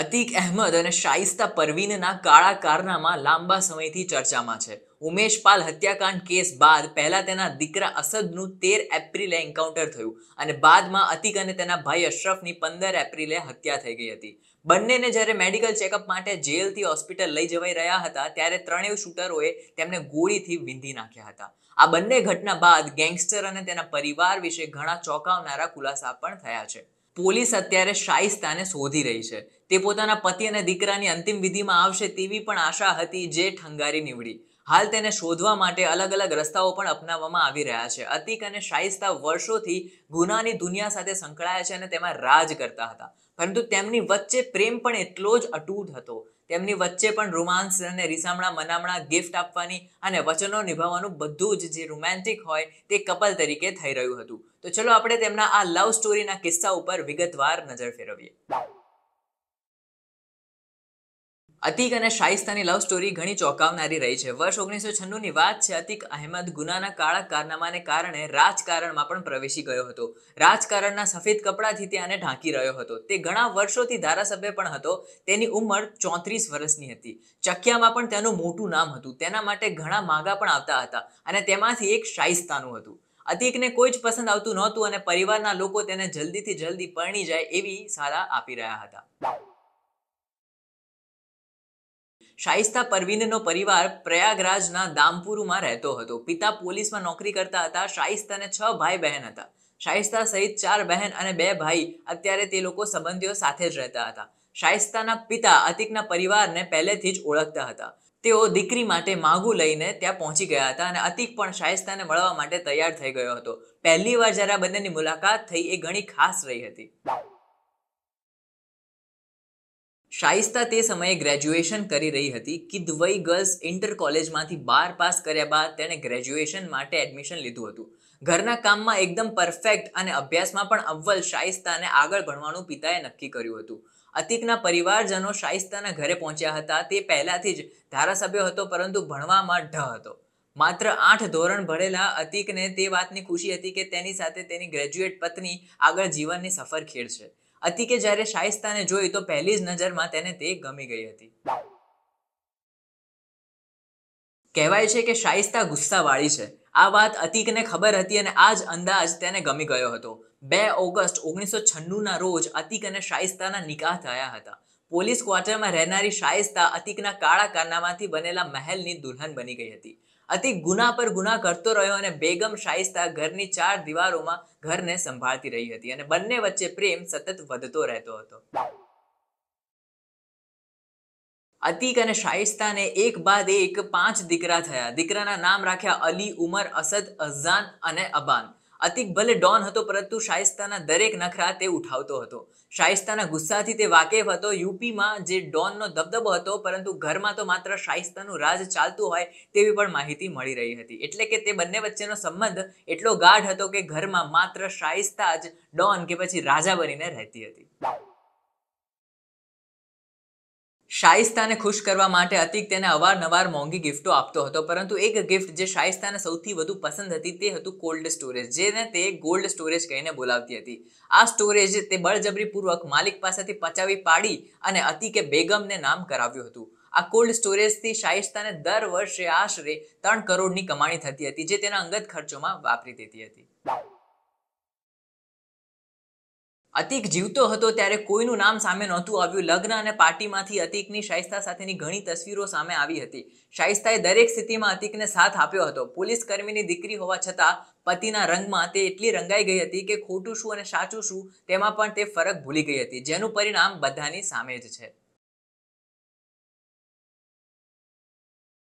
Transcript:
અતિક અહેમદ અને શાઇસ્તા પરવીનના કાળા કારનામાં લાંબા સમયથી ચર્ચામાં છે ઉમેશ પાલ હત્યાકાંડ કેસ બાદ પહેલા તેના દીકરા અસદનું તેર એપ્રિલે એન્કાઉન્ટર થયું અને બાદમાં અતિક અને તેના ભાઈ અશરફની પંદર એપ્રિલે હત્યા થઈ ગઈ હતી બંનેને જ્યારે મેડિકલ ચેકઅપ માટે જેલથી હોસ્પિટલ લઈ જવાઈ રહ્યા હતા ત્યારે ત્રણેય શૂટરોએ તેમને ગોળીથી વિંધી નાખ્યા હતા આ બંને ઘટના બાદ ગેંગસ્ટર અને તેના પરિવાર વિશે ઘણા ચોંકાવનારા ખુલાસા પણ થયા છે પોલીસ અત્યારે શાઇસ્તાને શોધી રહી છે તે પોતાના પતિ અને દીકરાની અંતિમ વિધિમાં આવશે તેવી પણ આશા હતી જે ઠંગારી નીવડી હાલ તેને શોધવા માટે અલગ અલગ રસ્તાઓ પણ અપનાવવામાં આવી રહ્યા છે અતિક અને શાઇસ્તા વર્ષોથી ગુનાની દુનિયા સાથે સંકળાયા છે અને તેમાં રાજ કરતા હતા પરંતુ તેમની વચ્ચે પ્રેમ પણ એટલો જ અટૂટ હતો તેમની વચ્ચે પણ રોમાન્સ અને રીસામણા મનામણા ગિફ્ટ આપવાની અને વચનો નિભાવવાનું બધું જ જે રોમેન્ટિક હોય તે કપલ તરીકે થઈ રહ્યું હતું તો ચલો આપણે તેમના આ લવ સ્ટોરીના કિસ્સા ઉપર વિગતવાર નજર ફેરવીએ અતિક અને શાહિસ્તાની લવ સ્ટોરી ઘણી ચોંકાવનારી રહી છે વર્ષ ઓગણીસો છન્નુંની વાત છે અતિક અહેમદ ગુનાના કાળા કારનામાને કારણે રાજકારણમાં પણ પ્રવેશી ગયો હતો રાજકારણના સફેદ કપડાથી તે આને ઢાંકી રહ્યો હતો તે ઘણા વર્ષોથી ધારાસભ્ય પણ હતો તેની ઉંમર ચોત્રીસ વર્ષની હતી ચક્યામાં પણ તેનું મોટું નામ હતું તેના માટે ઘણા માગા પણ આવતા હતા અને તેમાંથી એક શાઇસ્તાનું હતું અતિકને કોઈ જ પસંદ આવતું નહોતું અને પરિવારના લોકો તેને જલ્દીથી જલ્દી પરણી જાય એવી સલાહ આપી રહ્યા હતા શાઇસ્તા પરવીનનો પરિવાર પ્રયાગરાજના દામપુરુમાં રહેતો હતો પિતા પોલીસમાં નોકરી કરતા હતા શાઇસ્તાને છ ભાઈ બહેન હતા શાઇસ્તા સહિત ચાર બહેન અને બે ભાઈ અત્યારે તે લોકો સંબંધીઓ સાથે જ રહેતા હતા શાઇસ્તાના પિતા અતિકના પરિવારને પહેલેથી જ ઓળખતા હતા તેઓ દીકરી માટે માગું લઈને ત્યાં પહોંચી ગયા હતા અને અતિક પણ શાયસ્તાને મળવા માટે તૈયાર થઈ ગયો હતો પહેલી વાર જ્યારે આ બંનેની મુલાકાત થઈ એ ઘણી ખાસ રહી હતી શાયસ્તા તે સમયે ગ્રેજ્યુએશન કરી રહી હતી કિદવઈ ગર્લ્સ ઇન્ટર કોલેજમાંથી બાર પાસ કર્યા બાદ તેણે ગ્રેજ્યુએશન માટે એડમિશન લીધું હતું ઘરના કામમાં એકદમ પરફેક્ટ અને અભ્યાસમાં પણ અવ્વલ શાયસ્તાને આગળ ભણવાનું પિતાએ નક્કી કર્યું હતું અતિકના પરિવારજનો શાઇસ્તાના ઘરે પહોંચ્યા હતા તે પહેલાથી જ ધારાસભ્ય હતો પરંતુ ભણવામાં ઢ હતો માત્ર આઠ ધોરણ ભરેલા અતિકને તે વાતની ખુશી હતી કે તેની સાથે તેની ગ્રેજ્યુએટ પત્ની આગળ જીવનની સફર ખેડશે અતિકે જ્યારે શાઇસ્તાને જોઈ તો પહેલી જ નજરમાં તેને તે ગમી ગઈ હતી કહેવાય છે કે શાઇસ્તા ગુસ્સાવાળી છે આ વાત અતિકને ખબર હતી અને આ જ અંદાજ તેને ગમી ગયો હતો બે ઓગસ્ટ ઓગણીસો છન્નુંના રોજ અતિક અને શાઇસ્તાના નિકાહ થયા હતા પોલીસ ક્વાર્ટરમાં રહેનારી શાઇસ્તા અતિકના કાળા કારનામાંથી બનેલા મહેલની દુલ્હન બની ગઈ હતી અતિક ગુના પર ગુના કરતો રહ્યો અને બેગમ શાઇસ્તા ઘરની ચાર દિવારોમાં ઘરને સંભાળતી રહી હતી અને બંને વચ્ચે પ્રેમ સતત વધતો રહેતો હતો અતિક અને શાઇસ્તાને એક બાદ એક પાંચ દીકરા થયા દીકરાના નામ રાખ્યા અલી ઉમર અસદ અઝાન અને અબાન અતિક ભલે ડોન હતો પરંતુ શાયસ્તાના દરેક નખરા તે ઉઠાવતો હતો શાયસ્તાના ગુસ્સાથી તે વાકેફ હતો યુપીમાં જે ડોનનો દબદબો હતો પરંતુ ઘરમાં તો માત્ર શાયસ્તાનું રાજ ચાલતું હોય તેવી પણ માહિતી મળી રહી હતી એટલે કે તે બંને વચ્ચેનો સંબંધ એટલો ગાઢ હતો કે ઘરમાં માત્ર શાયસ્તા જ ડોન કે પછી રાજા બનીને રહેતી હતી શાઇસ્તાને ખુશ કરવા માટે અતિક તેને અવારનવાર મોંઘી ગિફ્ટો આપતો હતો પરંતુ એક ગિફ્ટ જે શાઇસ્તાને સૌથી વધુ પસંદ હતી તે હતું કોલ્ડ સ્ટોરેજ જેને તે ગોલ્ડ સ્ટોરેજ કહીને બોલાવતી હતી આ સ્ટોરેજ તે બળજબરીપૂર્વક માલિક પાસેથી પચાવી પાડી અને અતિકે બેગમને નામ કરાવ્યું હતું આ કોલ્ડ સ્ટોરેજથી શાઇસ્તાને દર વર્ષે આશરે ત્રણ કરોડની કમાણી થતી હતી જે તેના અંગત ખર્ચોમાં વાપરી દેતી હતી અતિક જીવતો હતો ત્યારે કોઈનું નામ સામે નહોતું આવ્યું લગ્ન અને પાર્ટીમાંથી અતિકની શાઇસ્તા સાથેની ઘણી તસવીરો સામે આવી હતી શાઇસ્તાએ દરેક સ્થિતિમાં અતિકને સાથ આપ્યો હતો પોલીસ કર્મીની દીકરી હોવા છતાં પતિના રંગમાં તે એટલી રંગાઈ ગઈ હતી કે ખોટું શું અને સાચું શું તેમાં પણ તે ફરક ભૂલી ગઈ હતી જેનું પરિણામ બધાની સામે જ છે